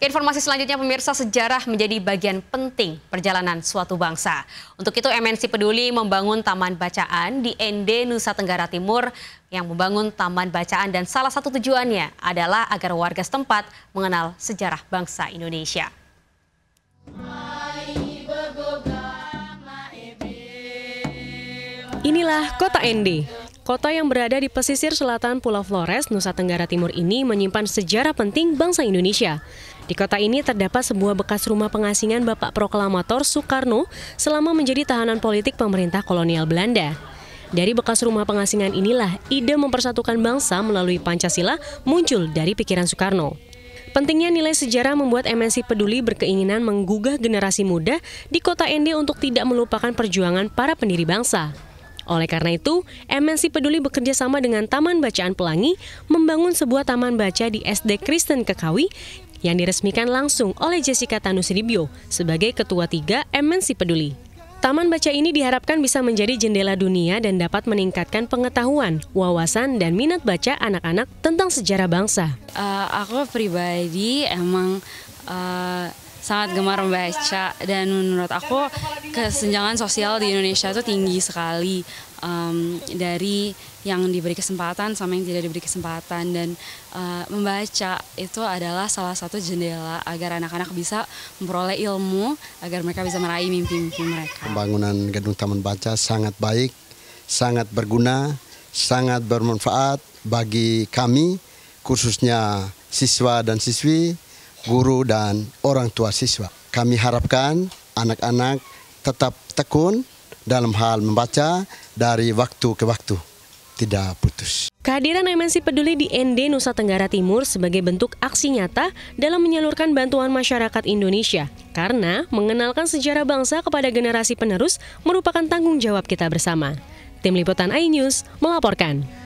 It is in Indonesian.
Informasi selanjutnya pemirsa sejarah menjadi bagian penting perjalanan suatu bangsa. Untuk itu MNC Peduli membangun taman bacaan di ND Nusa Tenggara Timur yang membangun taman bacaan dan salah satu tujuannya adalah agar warga setempat mengenal sejarah bangsa Indonesia. Inilah kota ND, Kota yang berada di pesisir selatan Pulau Flores, Nusa Tenggara Timur ini menyimpan sejarah penting bangsa Indonesia. Di kota ini terdapat sebuah bekas rumah pengasingan Bapak Proklamator Soekarno selama menjadi tahanan politik pemerintah kolonial Belanda. Dari bekas rumah pengasingan inilah ide mempersatukan bangsa melalui Pancasila muncul dari pikiran Soekarno. Pentingnya nilai sejarah membuat MNC Peduli berkeinginan menggugah generasi muda di kota Ende untuk tidak melupakan perjuangan para pendiri bangsa. Oleh karena itu, MNC Peduli bekerja sama dengan Taman Bacaan Pelangi membangun sebuah taman baca di SD Kristen Kekawi yang diresmikan langsung oleh Jessica Tanusribio sebagai Ketua tiga MNC Peduli. Taman baca ini diharapkan bisa menjadi jendela dunia dan dapat meningkatkan pengetahuan, wawasan, dan minat baca anak-anak tentang sejarah bangsa. Uh, aku pribadi emang uh, sangat gemar membaca dan menurut aku kesenjangan sosial di Indonesia itu tinggi sekali um, dari yang diberi kesempatan sama yang tidak diberi kesempatan dan uh, membaca itu adalah salah satu jendela agar anak-anak bisa memperoleh ilmu agar mereka bisa meraih mimpi-mimpi mereka. Pembangunan gedung taman baca sangat baik, sangat berguna, sangat bermanfaat bagi kami khususnya siswa dan siswi guru dan orang tua siswa. Kami harapkan anak-anak tetap tekun dalam hal membaca dari waktu ke waktu, tidak putus. Kehadiran MNC Peduli di ND Nusa Tenggara Timur sebagai bentuk aksi nyata dalam menyalurkan bantuan masyarakat Indonesia. Karena mengenalkan sejarah bangsa kepada generasi penerus merupakan tanggung jawab kita bersama. Tim Liputan iNews melaporkan.